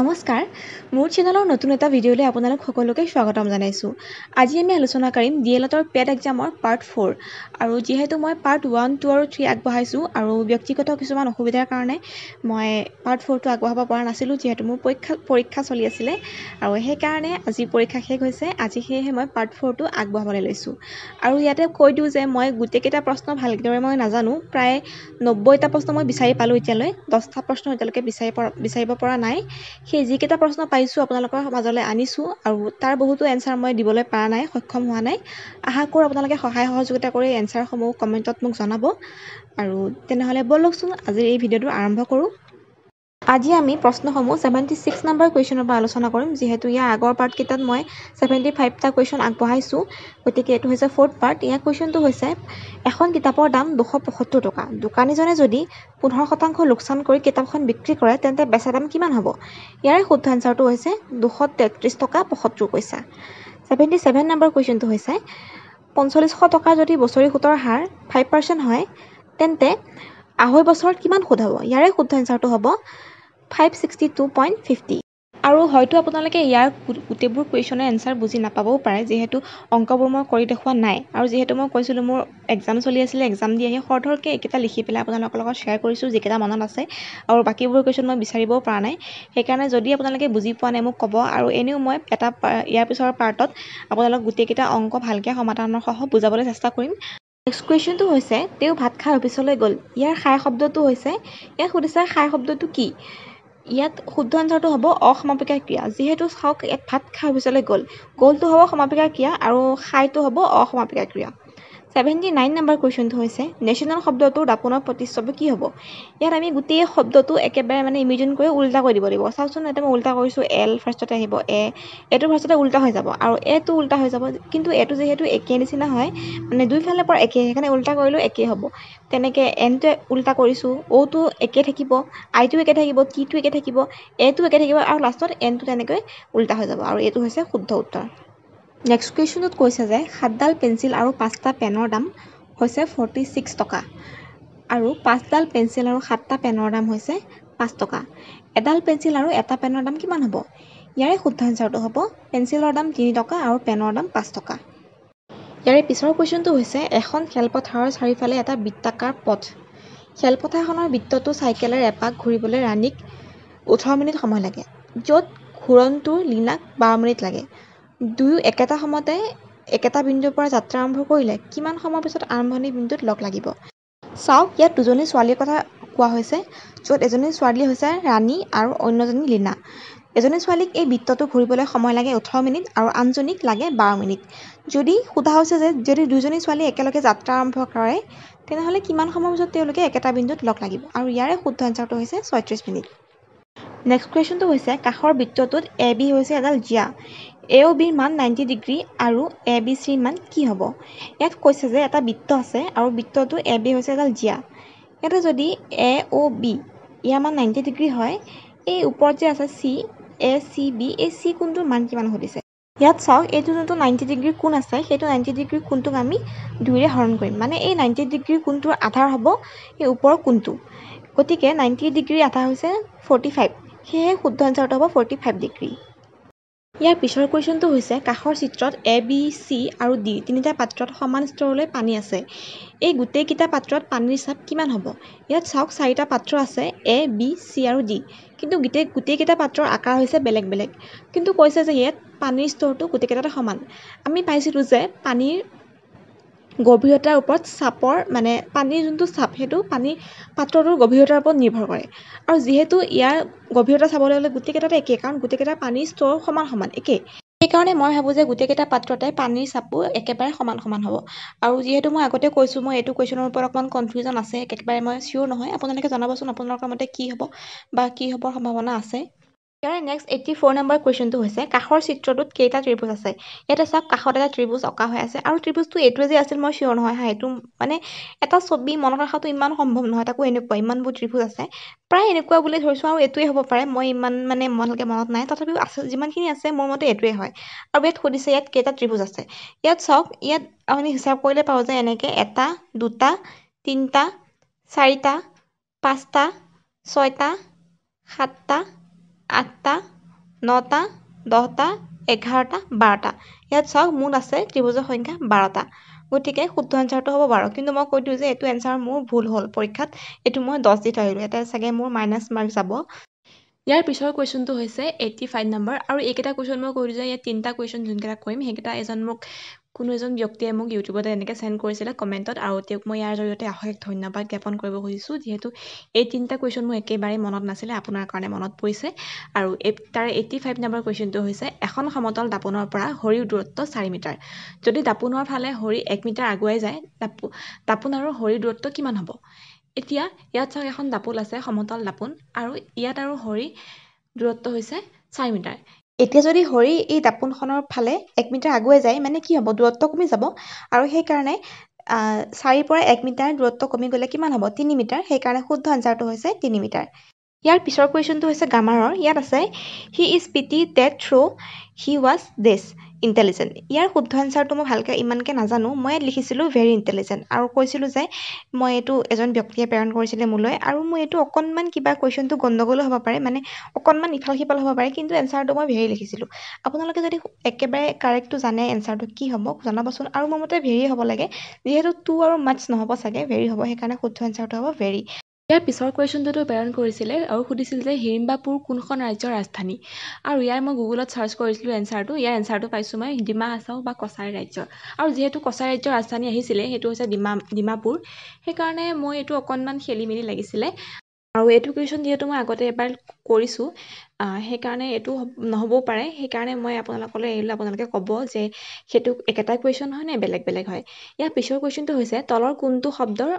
নমস্কাৰ মোৰ চেনেলৰ নতুন এটা ভিডিঅ'লৈ আপোনালোক সকলোকে স্বাগতম জনাইছোঁ আজি আমি আলোচনা কৰিম ডি এল এটৰ পেড এক্সামৰ পাৰ্ট ফ'ৰ আৰু যিহেতু মই পাৰ্ট ওৱান টু আৰু থ্ৰী আগবঢ়াইছোঁ আৰু ব্যক্তিগত কিছুমান অসুবিধাৰ কাৰণে মই পাৰ্ট ফ'ৰটো আগবঢ়াব পৰা নাছিলোঁ যিহেতু মোৰ পৰীক্ষা পৰীক্ষা চলি আছিলে আৰু সেইকাৰণে আজি পৰীক্ষা শেষ হৈছে আজি সেয়েহে মই পাৰ্ট ফ'ৰটো আগবঢ়াবলৈ লৈছোঁ আৰু ইয়াতে কৈ দিওঁ যে মই গোটেইকেইটা প্ৰশ্ন ভালদৰে মই নাজানো প্ৰায় নব্বৈটা প্ৰশ্ন মই বিচাৰি পালোঁ এতিয়ালৈ দহটা প্ৰশ্ন এতিয়ালৈকে বিচাৰি পৰা বিচাৰিব পৰা নাই সেই যিকেইটা প্ৰশ্ন পাইছোঁ আপোনালোকৰ মাজলৈ আনিছোঁ আৰু তাৰ বহুতো এনচাৰ মই দিবলৈ পৰা নাই সক্ষম হোৱা নাই আশা কৰোঁ আপোনালোকে সহায় সহযোগিতা কৰি এনচাৰসমূহ কমেণ্টত মোক জনাব আৰু তেনেহ'লে ব'লকচোন আজিৰ এই ভিডিঅ'টো আৰম্ভ কৰোঁ আজি আমি প্ৰশ্নসমূহ ছেভেণ্টি ছিক্স নাম্বাৰ কুৱেশ্যনৰ পৰা আলোচনা কৰিম যিহেতু ইয়াৰ আগৰ পাৰ্টকেইটাত মই ছেভেণ্টি ফাইভটা কুৱেশ্যন আগবঢ়াইছোঁ গতিকে এইটো হৈছে ফ'ৰ্থ পাৰ্ট ইয়াৰ কুৱেশ্যনটো হৈছে এখন কিতাপৰ দাম দুশ পঁয়সত্তৰ টকা দোকানীজনে যদি পোন্ধৰ শতাংশ লোকচান কৰি কিতাপখন বিক্ৰী কৰে তেন্তে বেচা দাম কিমান হ'ব ইয়াৰে শুদ্ধ এঞ্চাৰটো হৈছে দুশ তেত্ৰিছ টকা পঁয়সত্তৰ পইচা ছেভেণ্টি ছেভেন নাম্বাৰ কুৱেশ্যনটো হৈছে পঞ্চল্লিছশ টকাৰ যদি বছৰি সুতৰ হাৰ ফাইভ পাৰ্চেণ্ট হয় তেন্তে আঢ়ৈ বছৰত কিমান সুধ হ'ব ইয়াৰে শুদ্ধ এঞ্চাৰটো হ'ব five sixty two point fifty আৰু হয়তো আপোনালোকে ইয়াৰ গোটেইবোৰ কুৱেশ্যনৰ এনচাৰ বুজি নাপাবও পাৰে যিহেতু অংকবোৰ মই কৰি দেখুওৱা নাই আৰু যিহেতু মই কৈছিলোঁ মোৰ এক্সাম চলি আছিলে এক্সাম দি আহি খৰধৰকৈ এইকেইটা লিখি পেলাই আপোনালোকৰ লগত শ্বেয়াৰ কৰিছোঁ যিকেইটা মনত আছে আৰু বাকীবোৰ কুৱেশ্যন মই বিচাৰিবও পৰা নাই সেইকাৰণে যদি আপোনালোকে বুজি পোৱা নাই মোক ক'ব আৰু এনেও মই এটা ইয়াৰ পিছৰ পাৰ্টত আপোনালোক গোটেইকেইটা অংক ভালকৈ সমাধানৰ সহ বুজাবলৈ চেষ্টা কৰিম নেক্সট কুৱেশ্যনটো হৈছে তেওঁ ভাত খাই অফিচলৈ গ'ল ইয়াৰ খাই শব্দটো হৈছে ইয়াক সুধিছে খাই শব্দটো কি ইয়াত শুদ্ধ আনচাৰটো হ'ব অসমাপিকা ক্ৰিয়া যিহেতু চাওক ইয়াত ভাত খাই অফিচলৈ গ'ল গ'লটো হ'ব সমাপিকা ক্ৰিয়া আৰু খাইটো হ'ব অসমাপিকা ক্ৰিয়া ছেভেণ্টি নাইন নাম্বাৰ কুৱেশ্যনটো হৈছে নেশ্যনেল শব্দটোৰ দাপোনৰ প্ৰতিচ্ছবি কি হ'ব ইয়াত আমি গোটেই শব্দটো একেবাৰে মানে ইমিজন কৰি ওল্টা কৰি দিব লাগিব চাওকচোন এতিয়া মই ওল্টা কৰিছোঁ এল ফাৰ্ষ্টতে আহিব এ এটো ফাৰ্ষ্টতে ওল্টা হৈ যাব আৰু এটো ওল্টা হৈ যাব কিন্তু এটো যিহেতু একে নিচিনা হয় মানে দুইফালৰ পৰা একে সেইকাৰণে ওল্টা কৰিলেও একেই হ'ব তেনেকৈ এনটোৱে ওল্টা কৰিছোঁ অ'টো একে থাকিব আইটো একে থাকিব কিটো একে থাকিব এটো একে থাকিব আৰু লাষ্টত এনটো তেনেকৈ ওল্টা হৈ যাব আৰু এইটো হৈছে শুদ্ধ উত্তৰ নেক্সট কুৱেশ্যনত কৈছে যে সাতডাল পেঞ্চিল আৰু পাঁচটা পেনৰ দাম হৈছে ফৰ্টি ছিক্স টকা আৰু পাঁচডাল পেঞ্চিল আৰু সাতটা পেনৰ দাম হৈছে পাঁচ টকা এডাল পেঞ্চিল আৰু এটা পেনৰ দাম কিমান হ'ব ইয়াৰে শুদ্ধ আঞ্চাৰটো হ'ব পেঞ্চিলৰ দাম তিনি টকা আৰু পেনৰ দাম পাঁচ টকা ইয়াৰে পিছৰ কুৱেশ্যনটো হৈছে এখন খেলপথাৰৰ চাৰিওফালে এটা বৃত্তাকাৰ পথ খেলপথাৰখনৰ বৃত্তটো চাইকেলেৰে এপাক ঘূৰিবলৈ ৰাণীক ওঠৰ মিনিট সময় লাগে য'ত ঘূৰণটোৰ লীনাক বাৰ মিনিট লাগে দুয়ো একেটা সময়তে একেটা বিন্দুৰ পৰা যাত্ৰা আৰম্ভ কৰিলে কিমান সময়ৰ পিছত আৰম্ভণি বিন্দুত লগ লাগিব চাওক ইয়াত দুজনী ছোৱালীৰ কথা কোৱা হৈছে য'ত এজনী ছোৱালী হৈছে ৰাণী আৰু অন্যজনী লীনা এজনী ছোৱালীক এই বৃত্তটো ঘূৰিবলৈ সময় লাগে ওঠৰ মিনিট আৰু আনজনীক লাগে বাৰ মিনিট যদি সোধা হৈছে যে যদি দুজনী ছোৱালী একেলগে যাত্ৰা আৰম্ভ কৰে তেনেহ'লে কিমান সময়ৰ পিছত তেওঁলোকে একেটা বিন্দুত লগ লাগিব আৰু ইয়াৰে শুদ্ধ এঞ্চাৰটো হৈছে ছয়ত্ৰিছ মিনিট নেক্সট কুৱেশ্যনটো হৈছে কাষৰ বৃত্তটোত এ বি হৈছে এডাল জীয়া এ অ' বিৰ মান নাইণ্টি ডিগ্ৰী আৰু এ বি চিৰ মান কি হ'ব ইয়াত কৈছে যে এটা বৃত্ত আছে আৰু বৃত্তটো এ বি হৈছে এডাল জীয়া ইয়াতে যদি এ অ' বি ইয়াৰ মান নাইণ্টি ডিগ্ৰী হয় এই ওপৰত যে আছে চি এ চি বি এই চি কোনটোৰ মান কিমান সুধিছে ইয়াত চাওক এইটো যোনটো নাইণ্টি ডিগ্ৰী কোণ আছে সেইটো নাইণ্টি ডিগ্ৰী কোণটোক আমি দুইৰে হৰণ কৰিম মানে এই নাইণ্টি ডিগ্ৰী কোণটোৰ আধাৰ হ'ব এই ওপৰৰ কোণটো গতিকে নাইণ্টি ডিগ্ৰীৰ আধাৰ হৈছে ফৰ্টি ফাইভ সেয়েহে শুদ্ধ আনচাৰটো হ'ব ফৰ্টি ফাইভ ডিগ্ৰী ইয়াৰ পিছৰ কুৱেশ্যনটো হৈছে কাষৰ চিত্ৰত এ বি চি আৰু ডি তিনিটা পাত্ৰত সমান স্তৰলৈ পানী আছে এই গোটেইকেইটা পাত্ৰত পানীৰ চাপ কিমান হ'ব ইয়াত চাওক চাৰিটা পাত্ৰ আছে এ বি চি আৰু ডি কিন্তু গোটেই গোটেইকেইটা পাত্ৰৰ আকাৰ হৈছে বেলেগ বেলেগ কিন্তু কৈছে যে ইয়াত পানীৰ স্তৰটো গোটেইকেইটাতে সমান আমি পাইছিলোঁ যে পানীৰ গভীৰতাৰ ওপৰত চাপৰ মানে পানীৰ যোনটো চাপ সেইটো পানী পাত্ৰটোৰ গভীৰতাৰ ওপৰত নিৰ্ভৰ কৰে আৰু যিহেতু ইয়াৰ গভীৰতা চাবলৈ হ'লে গোটেইকেইটাতে একেই কাৰণ গোটেইকেইটা পানীৰ স্তৰ সমান সমান একেই সেইকাৰণে মই ভাবোঁ যে গোটেইকেইটা পাত্ৰতে পানীৰ চাপো একেবাৰে সমান সমান হ'ব আৰু যিহেতু মই আগতে কৈছোঁ মই এইটো কুৱেশ্যনৰ ওপৰত অকণমান কনফিউজন আছে একেবাৰে মই চিয়'ৰ নহয় আপোনালোকে জনাবচোন আপোনালোকৰ মতে কি হ'ব বা কি হ'বৰ সম্ভাৱনা আছে ইয়াৰে নেক্সট এইটি ফ'ৰ নম্বৰ কুৱেশ্যনটো হৈছে কাষৰ চিত্ৰটোত কেইটা ত্ৰিভুজ আছে ইয়াতে চাওক কাষত এটা ত্ৰিভুজ অঁকা হৈ আছে আৰু ত্ৰিভুজটো এইটোৱে যে আছিল মই চিয়'ৰ নহয় হা এইটো মানে এটা ছবি মনত ৰখাটো ইমান সম্ভৱ নহয় তাকো এনেকুৱা ইমানবোৰ ত্ৰিভুজ আছে প্ৰায় এনেকুৱা বুলি ধৰিছোঁ আৰু এইটোৱে হ'ব পাৰে মই ইমান মানে মনলৈকে মনত নাই তথাপিও আছে যিমানখিনি আছে মোৰ মতে এইটোৱে হয় আৰু ইয়াত সুধিছে ইয়াত কেইটা ত্ৰিভুজ আছে ইয়াত চাওক ইয়াত আপুনি হিচাপ কৰিলে পাব যে এনেকৈ এটা দুটা তিনিটা চাৰিটা পাঁচটা ছয়টা সাতটা নটা দহটা এঘাৰটা বাৰটা ইয়াত চাওক মোৰ আছে ত্ৰিভুজৰ সংখ্যা বাৰটা গতিকে শুদ্ধ এঞ্চাৰটো হ'ব বাৰ কিন্তু মই কৈ দিওঁ যে এইটো এঞ্চাৰ মোৰ ভুল হ'ল পৰীক্ষাত এইটো মই দহ দি থৈ ইয়াতে চাগে মোৰ মাইনাছ মাৰ্ক যাব ইয়াৰ পিছৰ কুৱেশ্যনটো হৈছে এইটি ফাইভ নাম্বাৰ আৰু এইকেইটা কুৱেশ্যন মই কৈ দিওঁ যে ইয়াত তিনিটা কুৱেশ্যন যোনকেইটা কৰিম সেইকেইটা এজন মোক কোনো এজন ব্যক্তিয়ে মোক ইউটিউবতে এনেকৈ চেণ্ড কৰিছিলে কমেণ্টত আৰু তেওঁক মই ইয়াৰ জৰিয়তে আশেষ ধন্যবাদ জ্ঞাপন কৰিব খুজিছোঁ যিহেতু এই তিনিটা কুৱেশ্যন মোৰ একেবাৰে মনত নাছিলে আপোনাৰ কাৰণে মনত পৰিছে আৰু এই তাৰ এইটি ফাইভ নাম্বাৰ কুৱেশ্যনটো হৈছে এখন সমতল দাপোনৰ পৰা হৰিৰ দূৰত্ব চাৰি মিটাৰ যদি দাপোনৰ ফালে হৰি এক মিটাৰ আগুৱাই যায় দাপো দাপোন আৰু হৰিৰ দূৰত্ব কিমান হ'ব এতিয়া ইয়াত চাওক এখন দাপোল আছে সমতল দাপোন আৰু ইয়াত আৰু হৰি দূৰত্ব হৈছে চাৰি মিটাৰ এতিয়া যদি হৰি এই দাপোনখনৰ ফালে এক মিটাৰ আগুৱাই যায় মানে কি হ'ব দূৰত্ব কমি যাব আৰু সেইকাৰণে চাৰিৰ পৰা এক মিটাৰ দূৰত্ব কমি গ'লে কিমান হ'ব তিনি মিটাৰ সেইকাৰণে শুদ্ধ আঞ্জাৰটো হৈছে তিনি মিটাৰ ইয়াৰ পিছৰ কুৱেশ্যনটো হৈছে গ্ৰামাৰৰ ইয়াত আছে he is pity that though' he was dash intelligent ইয়াৰ শুদ্ধ এনচাৰটো মই ভালকৈ ইমানকৈ নাজানো মই ইয়াত লিখিছিলোঁ ভেৰি ইণ্টেলিজেণ্ট আৰু কৈছিলোঁ যে মই এইটো এজন ব্যক্তিয়ে প্ৰেৰণ কৰিছিলে মোলৈ আৰু মোৰ এইটো অকণমান কিবা কুৱেশ্যনটো গণ্ডগোলো হ'ব পাৰে মানে অকণমান ইফাল সিফাল হ'ব পাৰে কিন্তু এনচাৰটো মই ভেৰি লিখিছিলোঁ আপোনালোকে যদি একেবাৰে কাৰেক্টটো জানে এনচাৰটো কি হ'ব জনাবচোন আৰু মোৰ মতে ভেৰিয়ে হ'ব লাগে যিহেতু টু আৰু মাছ নহ'ব চাগে ভেৰি হ'ব সেইকাৰণে শুদ্ধ এনচাৰটো হ'ব ভেৰি ইয়াৰ পিছৰ কুৱেশ্যনটোতো প্ৰেৰণ কৰিছিলে আৰু সুধিছিল যে হিৰিম্বাপুৰ কোনখন ৰাজ্যৰ ৰাজধানী আৰু ইয়াৰ মই গুগলত ছাৰ্চ কৰিছিলোঁ এনচাৰটো ইয়াৰ এনচাৰটো পাইছোঁ মই ডিমা হাছাও বা কছাৰী ৰাজ্যৰ আৰু যিহেতু কছাৰী ৰাজ্যৰ ৰাজধানী আহিছিলে সেইটো হৈছে ডিমা ডিমাপুৰ সেইকাৰণে মই এইটো অকণমান খেলি মেলি লাগিছিলে আৰু এইটো কুৱেশ্যন যিহেতু মই আগতে এবাৰ কৰিছোঁ সেইকাৰণে এইটো নহ'বও পাৰে সেইকাৰণে মই আপোনালোকলৈ এৰিলোঁ আপোনালোকে ক'ব যে সেইটো একেটা কুৱেশ্যন হয়নে বেলেগ বেলেগ হয় ইয়াৰ পিছৰ কুৱেশ্যনটো হৈছে তলৰ কোনটো শব্দৰ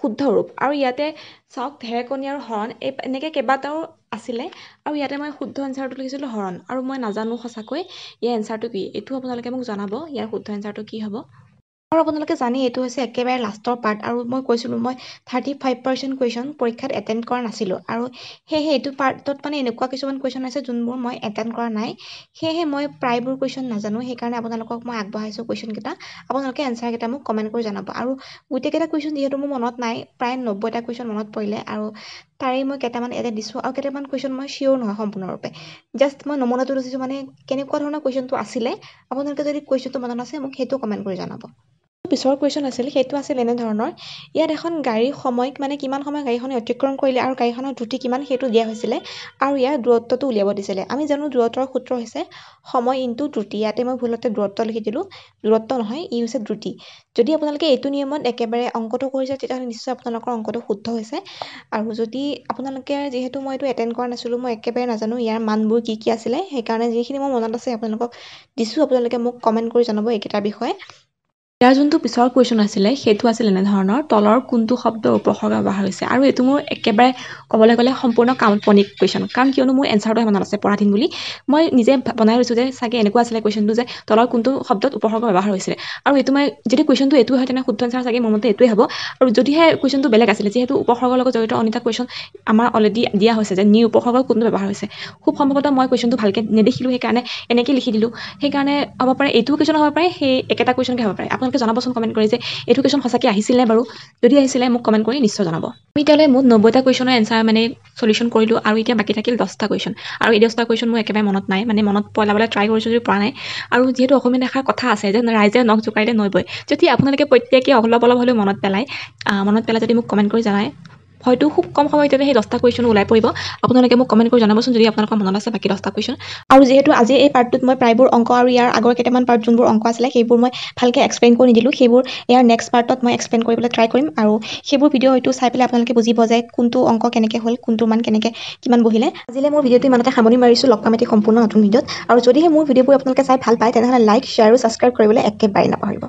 শুদ্ধ ৰূপ আৰু ইয়াতে চাওক ঢেৰেকনি আৰু হৰণ এই এনেকৈ কেইবাটাও আছিলে আৰু ইয়াতে মই শুদ্ধ এনচাৰটো লিখিছিলোঁ হৰণ আৰু মই নাজানো সঁচাকৈ ইয়াৰ এনচাৰটো কি এইটো আপোনালোকে মোক জনাব ইয়াৰ শুদ্ধ এনচাৰটো কি হ'ব আৰু আপোনালোকে জানে এইটো হৈছে একেবাৰে লাষ্টৰ পাৰ্ট আৰু মই কৈছিলোঁ মই থাৰ্টি ফাইভ পাৰ্চেণ্ট কুৱেশ্যন পৰীক্ষাত এটেণ্ড কৰা নাছিলোঁ আৰু সেয়েহে এইটো পাৰ্টত মানে এনেকুৱা কিছুমান কুৱেশ্যন আছে যোনবোৰ মই এটেণ্ড কৰা নাই সেয়েহে মই প্ৰায়বোৰ কুৱেশ্যন নাজানো সেইকাৰণে আপোনালোকক মই আগবঢ়াইছোঁ কুৱেশ্যনকেইটা আপোনালোকে এনচাৰকেইটা মোক কমেণ্ট কৰি জনাব আৰু গোটেইকেইটা কুৱেশ্যন যিহেতু মোৰ মনত নাই প্ৰায় নব্বৈটা কুৱেশ্যন মনত পৰিলে আৰু তাৰে মই কেইটামান এতিয়া দিছোঁ আৰু কেইটামান কুৱেশ্যন মই চিয়'ৰ নহয় সম্পূৰ্ণৰূপে জাষ্ট মই নমুনাটো লৈছোঁ মানে কেনেকুৱা ধৰণৰ কুৱেশ্যনটো আছিলে আপোনালোকে যদি কুৱেশ্যনটো মনত আছে মোক সেইটো কমেণ্ট কৰি জনাব পিছৰ কুৱেশ্যন আছিল সেইটো আছিল এনেধৰণৰ ইয়াত এখন গাড়ীৰ সময় মানে কিমান সময় গাড়ীখনে অতিক্ৰম কৰিলে আৰু গাড়ীখনৰ দ্ৰুতি কিমান সেইটো দিয়া হৈছিলে আৰু ইয়াৰ দূৰত্বটো উলিয়াব দিছিলে আমি জানো দূৰত্বৰ সূত্ৰ হৈছে সময় ইনটো দ্ৰুতি ইয়াতে মই ভুলতে দূৰত্ব লিখি দিলোঁ দূৰত্ব নহয় ই হৈছে দ্ৰুতি যদি আপোনালোকে এইটো নিয়মত একেবাৰে অংকটো কৰিছে তেতিয়াহ'লে নিশ্চয় আপোনালোকৰ অংকটো শুদ্ধ হৈছে আৰু যদি আপোনালোকে যিহেতু মই এইটো এটেণ্ড কৰা নাছিলোঁ মই একেবাৰে নাজানো ইয়াৰ মানবোৰ কি কি আছিলে সেইকাৰণে যিখিনি মোৰ মনত আছে আপোনালোকক দিছোঁ আপোনালোকে মোক কমেণ্ট কৰি জনাব এইকেইটাৰ বিষয়ে ইয়াৰ যোনটো পিছৰ কুৱেশ্যন আছিলে সেইটো আছিল এনেধৰণৰ তলৰ কোনটো শব্দ উপসৰ্গ ব্যৱহাৰ হৈছে আৰু এইটো মোৰ একেবাৰে ক'বলৈ গ'লে সম্পূৰ্ণ কাল্পনিক কুৱেশ্যন কাৰণ কিয়নো মোৰ এনচাৰটো সিমান আছে পৰাধীন বুলি মই নিজে বনাই লৈছোঁ যে চাগে এনেকুৱা আছিলে কুৱেশ্যনটো যে তলৰ কোনটো শব্দত উপসৰ্গ ব্যৱহাৰ হৈছিলে আৰু এইটো মই যদি কুৱেশ্যনটো এইটোৱে হয় তেনে শুদ্ধ এনচাৰ চাগে মোৰ মতে এইটোৱে হ'ব আৰু যদিহে কুৱেশ্যনটো বেলেগ আছিলে যিহেতু উপসৰ্গৰ লগত জড়িত অনিতা কুৱেশ্যন আমাৰ অলৰেডি দিয়া হৈছে যে নি উপসৰ্গ কোনটো ব্যৱহাৰ হৈছে খুব সম্ভৱতঃ মই কুৱেশ্যনটো ভালকৈ নেদেখিলোঁ সেইকাৰণে এনেকৈ লিখি দিলোঁ সেইকাৰণে হ'ব পাৰে এইটো কুৱেশ্যন হ'ব পাৰে সেই একেটা কুৱেশ্যনকে হ'ব পাৰে আপোনালোকে আপোনালোকে জনাবচোন কমেণ্ট কৰি যে এইটো কুৱেশ্যন সঁচাকৈ আহিছিলে বাৰু যদি আহিছিলে মোক কমেণ্ট কৰি নিশ্চয় জনাব আমি এতিয়ালৈ মোৰ নব্বৈটা কুৱেশ্যনৰ এনচাৰ মানে চলিউশ্যন কৰিলোঁ আৰু এতিয়া বাকী থাকিল দহটা কুৱেশ্যন আৰু এই দহটা কুৱেশ্যন মোৰ একেবাৰে মনত নাই মানে মনত পলাবলৈ ট্ৰাই কৰিছোঁ যদি পৰা নাই আৰু যিহেতু অসমীয়া দেখাৰ কথা আছে যে ৰাইজে নখ জোকাৰিলে নৈ বৈ যদি আপোনালোকে প্ৰত্যেকেই অলপ অলপ হ'লেও মনত পেলায় মনত পেলাই যদি মোক কমেণ্ট কৰি জনায় হয়তো খুব কম সময় ভিতৰতে সেই দহটা কুৱেশ্যন ওলাই পৰিব আপোনালোকে মোক কমেণ্ট কৰি জনাবচোন যদি আপোনালোকৰ মনত আছে বাকী দহটা কুৱেশ্যন আৰু যিহেতু আজি এই পাৰ্টটোত মই প্ৰায়বোৰ অংক আৰু ইয়াৰ আগৰ কেইটামান পাৰ্ট যোনবোৰ অংক আছিলে সেইবোৰ মই ভালকৈ এক্সপ্লেইন কৰি নিদিলোঁ সেইবোৰ ইয়াৰ নেক্সট পাৰ্টত মই এক্সপ্লেইন কৰিবলৈ ট্ৰাই কৰিম আৰু সেইবোৰ ভিডিঅ' হয়তো চাই পেলাই আপোনালোকে বুজিব যে কোনটো অংক কেনেকৈ হ'ল কোনটো মান কেনেকৈ কিমান বহিলে আজিলৈ মোৰ ভিডিঅ'টো ইমানতে সামৰি মাৰিছোঁ লগ পাম এটি সম্পূৰ্ণ নতুন ভিডিঅ'ত আৰু যদিহে মোৰ ভিডিঅ'বোৰ আপোনালোকে চাই ভাল পায় তেনেহ'লে লাইক শ্বেয়াৰ আৰু ছাবস্ক্ৰাইব কৰিবলৈ একেবাৰে নাপাহৰিব